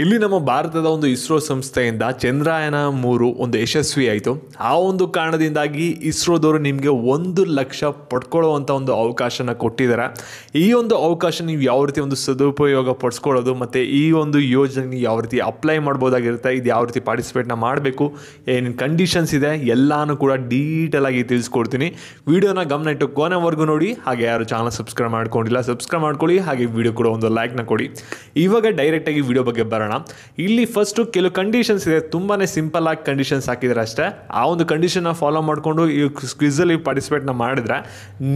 ಇಲ್ಲಿ ನಮ್ಮ ಭಾರತದ ಒಂದು ಇಸ್ರೋ ಸಂಸ್ಥೆಯಿಂದ ಚಂದ್ರಯಾನ ಮೂರು ಒಂದು ಯಶಸ್ವಿ ಆಯಿತು ಆ ಒಂದು ಕಾರಣದಿಂದಾಗಿ ಇಸ್ರೋದವರು ನಿಮಗೆ ಒಂದು ಲಕ್ಷ ಪಡ್ಕೊಳ್ಳುವಂಥ ಒಂದು ಅವಕಾಶನ ಕೊಟ್ಟಿದ್ದಾರೆ ಈ ಒಂದು ಅವಕಾಶ ನೀವು ಯಾವ ರೀತಿ ಒಂದು ಸದುಪಯೋಗ ಪಡಿಸ್ಕೊಳ್ಳೋದು ಮತ್ತು ಈ ಒಂದು ಯೋಜನೆ ಯಾವ ರೀತಿ ಅಪ್ಲೈ ಮಾಡ್ಬೋದಾಗಿರುತ್ತೆ ಇದು ಯಾವ ರೀತಿ ಪಾರ್ಟಿಸಿಪೇಟ್ನ ಮಾಡಬೇಕು ಏನೇನು ಕಂಡೀಷನ್ಸ್ ಇದೆ ಎಲ್ಲನೂ ಕೂಡ ಡೀಟೇಲಾಗಿ ತಿಳಿಸ್ಕೊಡ್ತೀನಿ ವಿಡಿಯೋನ ಗಮನ ಇಟ್ಟು ಕೊನೆವರೆಗೂ ನೋಡಿ ಹಾಗೆ ಯಾರು ಚಾನಲ್ ಸಬ್ಸ್ಕ್ರೈಬ್ ಮಾಡ್ಕೊಂಡಿಲ್ಲ ಸಬ್ಸ್ಕ್ರೈಬ್ ಮಾಡ್ಕೊಳ್ಳಿ ಹಾಗೆ ವಿಡಿಯೋ ಕೂಡ ಒಂದು ಲೈಕ್ನ ಕೊಡಿ ಇವಾಗ ಡೈರೆಕ್ಟಾಗಿ ವಿಡಿಯೋ ಬಗ್ಗೆ ಬರೋಣ ಇಲ್ಲಿ ಫಸ್ಟು ಕೆಲವು ಕಂಡೀಷನ್ಸ್ ಇದೆ ತುಂಬಾ ಸಿಂಪಲ್ ಆಗಿ ಕಂಡೀಷನ್ಸ್ ಹಾಕಿದ್ರೆ ಅಷ್ಟೇ ಆ ಒಂದು ಕಂಡೀಷನ್ನ ಫಾಲೋ ಮಾಡಿಕೊಂಡು ಈ ಕ್ವಿಝಲ್ಲಿ ಪಾರ್ಟಿಸಿಪೇಟ್ನ ಮಾಡಿದ್ರೆ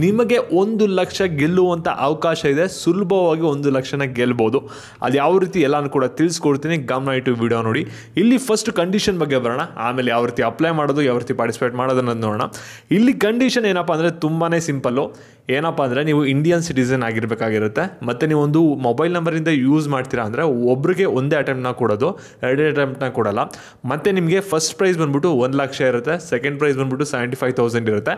ನಿಮಗೆ ಒಂದು ಲಕ್ಷ ಗೆಲ್ಲುವಂಥ ಅವಕಾಶ ಇದೆ ಸುಲಭವಾಗಿ ಒಂದು ಲಕ್ಷನ ಗೆಲ್ಬೋದು ಅದು ಯಾವ ರೀತಿ ಎಲ್ಲನೂ ಕೂಡ ತಿಳಿಸ್ಕೊಡ್ತೀನಿ ಗಮನ ಇಟ್ಟು ವಿಡಿಯೋ ನೋಡಿ ಇಲ್ಲಿ ಫಸ್ಟ್ ಕಂಡೀಷನ್ ಬಗ್ಗೆ ಬರೋಣ ಆಮೇಲೆ ಯಾವ ರೀತಿ ಅಪ್ಲೈ ಮಾಡೋದು ಯಾವ ರೀತಿ ಪಾರ್ಟಿಸಿಪೇಟ್ ಮಾಡೋದನ್ನು ನೋಡೋಣ ಇಲ್ಲಿ ಕಂಡೀಷನ್ ಏನಪ್ಪ ಅಂದರೆ ತುಂಬಾ ಸಿಂಪಲ್ಲು ಏನಪ್ಪ ಅಂದರೆ ನೀವು ಇಂಡಿಯನ್ ಸಿಟಿಸನ್ ಆಗಿರಬೇಕಾಗಿರುತ್ತೆ ಮತ್ತು ಒಂದು ಮೊಬೈಲ್ ನಂಬರಿಂದ ಯೂಸ್ ಮಾಡ್ತೀರಾ ಅಂದರೆ ಒಬ್ರಿಗೆ ಒಂದೇ ಅಟೆಂಪ್ಟ್ನ ಕೊಡೋದು ಎರಡೇ ಅಟೆಂಪ್ಟ್ನ ಕೊಡೋಲ್ಲ ಮತ್ತು ನಿಮಗೆ ಫಸ್ಟ್ ಪ್ರೈಸ್ ಬಂದುಬಿಟ್ಟು ಒಂದು ಲಕ್ಷ ಇರುತ್ತೆ ಸೆಕೆಂಡ್ ಪ್ರೈಸ್ ಬಂದುಬಿಟ್ಟು ಸೆವೆಂಟಿ ಫೈವ್ ತೌಸಂಡ್ ಇರುತ್ತೆ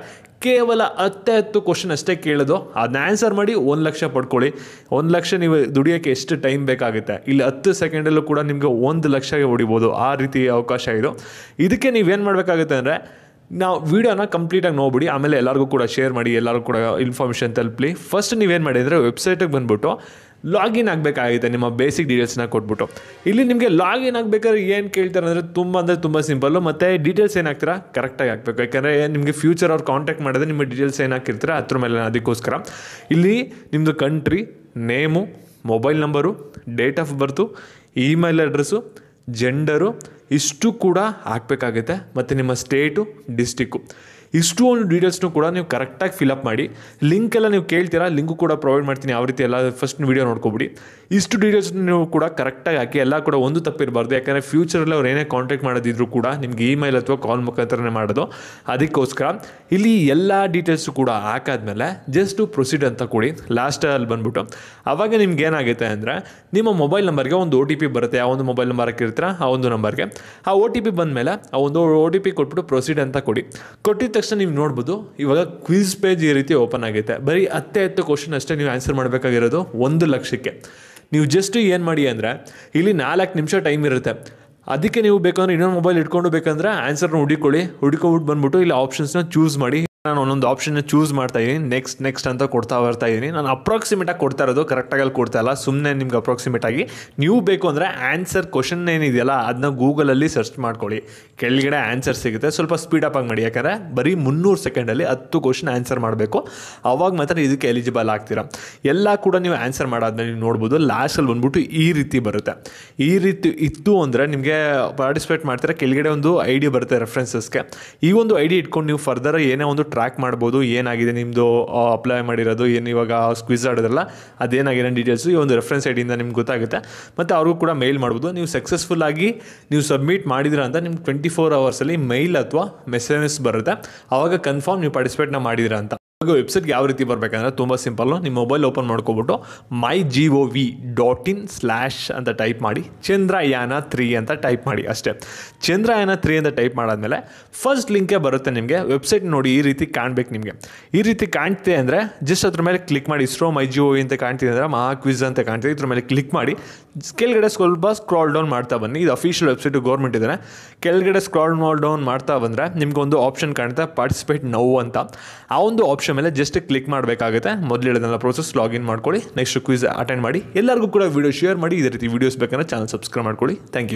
ಕೇವಲ ಹತ್ತೆ ಹತ್ತು ಕ್ವಶನ್ ಅಷ್ಟೇ ಕೇಳೋದು ಅದನ್ನ ಆನ್ಸರ್ ಮಾಡಿ ಒಂದು ಲಕ್ಷ ಪಡ್ಕೊಳ್ಳಿ ಒಂದು ಲಕ್ಷ ನೀವು ದುಡಿಯೋಕ್ಕೆ ಎಷ್ಟು ಟೈಮ್ ಬೇಕಾಗುತ್ತೆ ಇಲ್ಲಿ ಹತ್ತು ಸೆಕೆಂಡಲ್ಲೂ ಕೂಡ ನಿಮಗೆ ಒಂದು ಲಕ್ಷಗೆ ಹೊಡಿಬೋದು ಆ ರೀತಿ ಅವಕಾಶ ಇದು ಇದಕ್ಕೆ ನೀವೇನು ಮಾಡಬೇಕಾಗುತ್ತೆ ಅಂದರೆ ನಾವು ವೀಡಿಯೋನ ಕಂಪ್ಲೀಟಾಗಿ ನೋಡ್ಬಿಡಿ ಆಮೇಲೆ ಎಲ್ಲರಿಗೂ ಕೂಡ ಶೇರ್ ಮಾಡಿ ಎಲ್ಲರಿಗೂ ಕೂಡ ಇನ್ಫಾರ್ಮೇಷನ್ ತಲುಪಲಿ ಫಸ್ಟ್ ನೀವೇನು ಮಾಡಿದರೆ ವೆಬ್ಸೈಟಿಗೆ ಬಂದುಬಿಟ್ಟು ಲಾಗಿನ್ ಆಗಬೇಕಾಗುತ್ತೆ ನಿಮ್ಮ ಬೇಸಿಕ್ ಡೀಟೇಲ್ಸ್ನ ಕೊಟ್ಬಿಟ್ಟು ಇಲ್ಲಿ ನಿಮಗೆ ಲಾಗಿನ್ ಆಗಬೇಕಾದ್ರೆ ಏನು ಕೇಳ್ತಾರೆ ಅಂದರೆ ತುಂಬ ಅಂದರೆ ತುಂಬ ಸಿಂಪಲ್ಲು ಮತ್ತು ಡೀಟೇಲ್ಸ್ ಏನಾಗ್ತೀರಾ ಕರೆಕ್ಟಾಗಿ ಹಾಕಬೇಕು ಯಾಕಂದರೆ ನಿಮಗೆ ಫ್ಯೂಚರ್ ಅವ್ರು ಕಾಂಟ್ಯಾಕ್ಟ್ ಮಾಡಿದ್ರೆ ನಿಮ್ಮ ಡೀಟೇಲ್ಸ್ ಏನು ಹತ್ರ ಅದ್ರ ಮೇಲೆ ಅದಕ್ಕೋಸ್ಕರ ಇಲ್ಲಿ ನಿಮ್ಮದು country name mobile number date of birth email address gender ಇಷ್ಟು ಕೂಡ ಹಾಕಬೇಕಾಗುತ್ತೆ ಮತ್ತು ನಿಮ್ಮ ಸ್ಟೇಟು ಡಿಸ್ಟಿಕ್ಕು ಇಷ್ಟು ಒಂದು ಡೀಟೇಲ್ಸ್ನೂ ಕೂಡ ನೀವು ಕರೆಕ್ಟಾಗಿ ಫಿಲಪ್ ಮಾಡಿ ಲಿಂಕ್ ಎಲ್ಲ ನೀವು ಕೇಳ್ತೀರಾ ಲಿಂಕ್ ಕೂಡ ಪ್ರೊವೈಡ್ ಮಾಡ್ತೀನಿ ಯಾವ ರೀತಿ ಎಲ್ಲ ಫಸ್ಟ್ ವೀಡಿಯೋ ನೋಡ್ಕೊಬಿಡಿ ಇಷ್ಟು ಡೀಟೇಲ್ಸ್ ನೀವು ಕೂಡ ಕರೆಕ್ಟಾಗಿ ಹಾಕಿ ಎಲ್ಲ ಕೂಡ ಒಂದು ತಪ್ಪಿರಬಾರ್ದು ಯಾಕಂದರೆ ಫ್ಯೂಚರಲ್ಲಿ ಅವ್ರು ಏನೇ ಕಾಂಟ್ಯಾಕ್ಟ್ ಮಾಡೋದಿದ್ರು ಕೂಡ ನಿಮಗೆ ಇಮೇಲ್ ಅಥವಾ ಕಾಲ್ ಮುಖಾಂತರನೇ ಮಾಡೋದು ಅದಕ್ಕೋಸ್ಕರ ಇಲ್ಲಿ ಎಲ್ಲ ಡೀಟೇಲ್ಸು ಕೂಡ ಹಾಕಾದ್ಮೇಲೆ ಜಸ್ಟು ಪ್ರೊಸೀಡ್ ಅಂತ ಕೊಡಿ ಲಾಸ್ಟಲ್ಲಿ ಬಂದ್ಬಿಟ್ಟು ಆವಾಗ ನಿಮ್ಗೆ ಏನಾಗುತ್ತೆ ಅಂದರೆ ನಿಮ್ಮ ಮೊಬೈಲ್ ನಂಬರ್ಗೆ ಒಂದು ಒ ಟಿ ಪಿ ಬರುತ್ತೆ ಆ ಒಂದು ಮೊಬೈಲ್ ನಂಬರ್ ಹಾಕಿರ್ತೀರ ಆ ಒಂದು ನಂಬರ್ಗೆ ಆ ಒ ಟಿ ಪಿ ಬಂದಮೇಲೆ ಆ ಒಂದು ಒ ಟಿ ಪಿ ಕೊಟ್ಬಿಟ್ಟು ಪ್ರೊಸೀಡ್ ಅಂತ ಕೊಡಿ ಕೊಟ್ಟಿದ್ದ ತಕ್ಷಣ ನೀವು ನೋಡ್ಬೋದು ಇವಾಗ ಕ್ವಿಝ್ ಪೇಜ್ ಈ ರೀತಿ ಓಪನ್ ಆಗೈತೆ ಬರೀ ಹತ್ತೆ ಹತ್ತು ಕ್ವಶನ್ ಅಷ್ಟೇ ನೀವು ಆನ್ಸರ್ ಮಾಡಬೇಕಾಗಿರೋದು ಒಂದು ಲಕ್ಷಕ್ಕೆ ನೀವು ಜಸ್ಟ್ ಏನು ಮಾಡಿ ಅಂದರೆ ಇಲ್ಲಿ ನಾಲ್ಕು ನಿಮಿಷ ಟೈಮ್ ಇರುತ್ತೆ ಅದಕ್ಕೆ ನೀವು ಬೇಕಂದ್ರೆ ಇನ್ನೊಂದು ಮೊಬೈಲ್ ಇಟ್ಕೊಂಡು ಬೇಕಂದ್ರೆ ಆನ್ಸರ್ನ ಹುಡುಕೊಳ್ಳಿ ಹುಡುಕೋಬಿಟ್ಟು ಬಂದ್ಬಿಟ್ಟು ಇಲ್ಲಿ ಆಪ್ಷನ್ಸ್ನ ಚೂಸ್ ಮಾಡಿ ನಾನು ಒಂದೊಂದು ಆಪ್ಷನ್ನ ಚೂಸ್ ಮಾಡ್ತಾ ಇದ್ದೀನಿ ನೆಕ್ಸ್ಟ್ ನೆಕ್ಸ್ಟ್ ಅಂತ ಕೊಡ್ತಾ ಬರ್ತಾ ಇದ್ದೀನಿ ನಾನು ಆಗಿ ಕೊಡ್ತಾ ಇರೋದು ಕರೆಕ್ಟಾಗಿ ಅಲ್ಲಿ ಕೊಡ್ತಾ ಇಲ್ಲ ಸುಮ್ಮನೆ ನಿಮ್ಗೆ ಅಪ್ರಾಕ್ಸಿಮೇಟಾಗಿ ನೀವು ಬೇಕು ಅಂದರೆ ಆನ್ಸರ್ ಕ್ವಶನ್ ಏನಿದೆಯಲ್ಲ ಅದನ್ನ ಗೂಗಲಲ್ಲಿ ಸರ್ಚ್ ಮಾಡ್ಕೊಳ್ಳಿ ಕೆಳಗಡೆ ಆನ್ಸರ್ ಸಿಗುತ್ತೆ ಸ್ವಲ್ಪ ಸ್ಪೀಡ್ ಅಪ್ ಆಗಿ ಮಾಡಿ ಯಾಕಂದರೆ ಬರೀ ಮುನ್ನೂರು ಸೆಕೆಂಡಲ್ಲಿ ಹತ್ತು ಕ್ವಶನ್ ಆನ್ಸರ್ ಮಾಡಬೇಕು ಆವಾಗ ಮಾತ್ರ ಇದಕ್ಕೆ ಎಲಿಜಿಬಲ್ ಆಗ್ತೀರಾ ಎಲ್ಲ ಕೂಡ ನೀವು ಆನ್ಸರ್ ಮಾಡಾದ್ಮೇಲೆ ನೀವು ನೋಡ್ಬೋದು ಲಾಸ್ಟಲ್ಲಿ ಬಂದ್ಬಿಟ್ಟು ಈ ರೀತಿ ಬರುತ್ತೆ ಈ ರೀತಿ ಇತ್ತು ಅಂದರೆ ನಿಮಗೆ ಪಾರ್ಟಿಸಿಪೇಟ್ ಮಾಡ್ತೀರಾ ಕೆಳಗಡೆ ಒಂದು ಐ ಬರುತ್ತೆ ರೆಫ್ರೆನ್ಸಸ್ಗೆ ಈ ಒಂದು ಐ ಇಟ್ಕೊಂಡು ನೀವು ಫರ್ದರ್ ಏನೇ ಒಂದು ಟ್ರ್ಯಾಕ್ ಮಾಡ್ಬೋದು ಏನಾಗಿದೆ ನಿಮ್ಮದು ಅಪ್ಲೈ ಮಾಡಿರೋದು ಏನು ಇವಾಗ ಸ್ಕ್ವಿಸ್ ಆಡೋದಲ್ಲ ಅದೇನಾಗಿದೆ ಡೀಟೇಲ್ಸು ಈ ಒಂದು ರೆಫರೆನ್ಸ್ ಐಡಿಯಿಂದ ನಿಮ್ಗೆ ಗೊತ್ತಾಗುತ್ತೆ ಮತ್ತು ಅವ್ರಿಗೂ ಕೂಡ ಮೇಲ್ ಮಾಡ್ಬೋದು ನೀವು ಸಕ್ಸಸ್ಫುಲ್ ಆಗಿ ನೀವು ಸಬ್ಮಿಟ್ ಮಾಡಿದಿರ ಅಂತ ನಿಮ್ಗೆ ಟ್ವೆಂಟಿ ಫೋರ್ ಅವರ್ಸಲ್ಲಿ ಮೇಲ್ ಅಥವಾ ಮೆಸೇಜಸ್ ಬರುತ್ತೆ ಆವಾಗ ಕನ್ಫರ್ಮ್ ನೀವು ಪಾರ್ಟಿಸಿಪೇಟ್ನ ಮಾಡಿದ್ರ ಅಂತ ವೆಬ್ಸೈಟ್ ವೆಬ್ಸೈಟ್ಗೆ ಯಾವ ರೀತಿ ಬರಬೇಕಂದ್ರೆ ತುಂಬ ಸಿಂಪಲ್ ನಿಮ್ಮ ಮೊಬೈಲ್ ಓಪನ್ ಮಾಡ್ಕೊಬಿಟ್ಟು my G O V dot in slash ಅಂತ ಟೈಪ್ ಮಾಡಿ ಚಂದ್ರಯಾನ ತ್ರೀ ಅಂತ ಟೈಪ್ ಮಾಡಿ ಅಷ್ಟೇ ಚಂದ್ರಯಾನ ತ್ರೀ ಅಂತ ಟೈಪ್ ಮಾಡಾದ್ಮೇಲೆ ಫಸ್ಟ್ ಲಿಂಕೇ ಬರುತ್ತೆ ನಿಮಗೆ ವೆಬ್ಸೈಟ್ ನೋಡಿ ಈ ರೀತಿ ಕಾಣಬೇಕು ನಿಮಗೆ ಈ ರೀತಿ ಕಾಣ್ತಿದೆ ಅಂದರೆ ಜಸ್ಟ್ ಅದ್ರ ಮೇಲೆ ಕ್ಲಿಕ್ ಮಾಡಿ ISRO my G O V ಅಂತ ಕಾಣ್ತಿದೆ ಅಂದರೆ ಮಹಾ ಕ್ವಿಜ್ ಅಂತ ಕಾಣ್ತಿದೆ ಇದ್ರ ಮೇಲೆ ಕ್ಲಿಕ್ ಮಾಡಿ ಕೆಳಗಡೆ ಸ್ವಲ್ಪ ಸ್ಕ್ರಾಲ್ ಡೌನ್ ಮಾಡ್ತಾ ಬನ್ನಿ ಇದು ಅಫಿಷಿಯಲ್ ವೆಬ್ಸೈಟ್ ಗೌರ್ಮೆಂಟ್ ಇದ್ದಾರೆ ಕೆಳಗಡೆ ಸ್ಕ್ರಾಲ್ ಡೌನ್ ಮಾಡ್ತಾ ಬಂದರೆ ಒಂದು ಆಪ್ಷನ್ ಕಾಣುತ್ತೆ ಪಾರ್ಟಿಸಿಪೇಟ್ ನೋವು ಅಂತ ಆ ಒಂದು ಆಪ್ಷನ್ ಆಪ್ಷನ್ ಮೇಲೆ ಜಸ್ಟ್ ಕ್ಲಿಕ್ ಮಾಡಬೇಕಾಗುತ್ತೆ ಮೊದಲು ಪ್ರೊಸೆಸ್ ಪ್ರೋಸೆಸ್ ಲಾಗಿನ್ ಮಾಡ್ಕೊಳ್ಳಿ ನೆಕ್ಸ್ಟ್ ಕ್ವಿಸ್ ಅಟೆಂಡ್ ಮಾಡಿ ಎಲ್ಲರಿಗೂ ಕೂಡ ವೀಡಿಯೋ ಶೇರ್ ಮಾಡಿ ಇದೇ ರೀತಿ ವೀಡಿಯೋಸ್ ಬೇಕಂದ್ರೆ ಚಾನಲ್ ಸಬ್ಸ್ಕ್ರೈಬ್ ಮಾಡ್ಕೊಳ್ಳಿ ಥ್ಯಾಂಕ್ ಯು